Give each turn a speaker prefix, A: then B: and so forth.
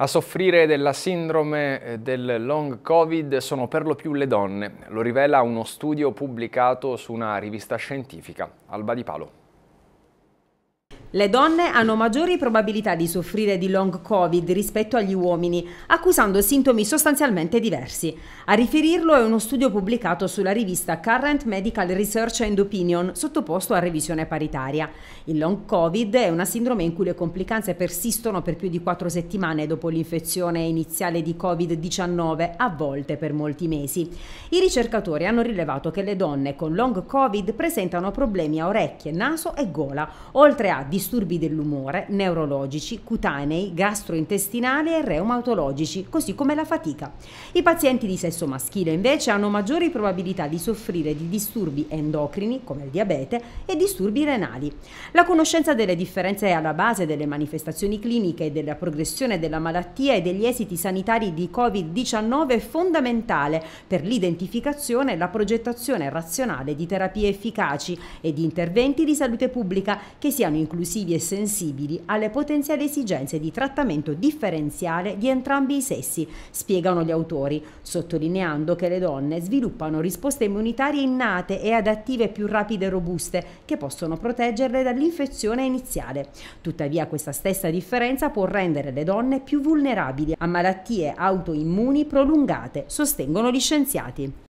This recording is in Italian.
A: A soffrire della sindrome eh, del long covid sono per lo più le donne, lo rivela uno studio pubblicato su una rivista scientifica. Alba Di Palo.
B: Le donne hanno maggiori probabilità di soffrire di long covid rispetto agli uomini, accusando sintomi sostanzialmente diversi. A riferirlo è uno studio pubblicato sulla rivista Current Medical Research and Opinion, sottoposto a revisione paritaria. Il long covid è una sindrome in cui le complicanze persistono per più di quattro settimane dopo l'infezione iniziale di covid-19, a volte per molti mesi. I ricercatori hanno rilevato che le donne con long covid presentano problemi a orecchie, naso e gola, oltre a disturbi dell'umore, neurologici, cutanei, gastrointestinali e reumatologici, così come la fatica. I pazienti di sesso maschile invece hanno maggiori probabilità di soffrire di disturbi endocrini, come il diabete, e disturbi renali. La conoscenza delle differenze è alla base delle manifestazioni cliniche e della progressione della malattia e degli esiti sanitari di Covid-19 è fondamentale per l'identificazione e la progettazione razionale di terapie efficaci e di interventi di salute pubblica che siano inclusivi inclusivi e sensibili alle potenziali esigenze di trattamento differenziale di entrambi i sessi, spiegano gli autori, sottolineando che le donne sviluppano risposte immunitarie innate e adattive più rapide e robuste che possono proteggerle dall'infezione iniziale. Tuttavia questa stessa differenza può rendere le donne più vulnerabili a malattie autoimmuni prolungate, sostengono gli scienziati.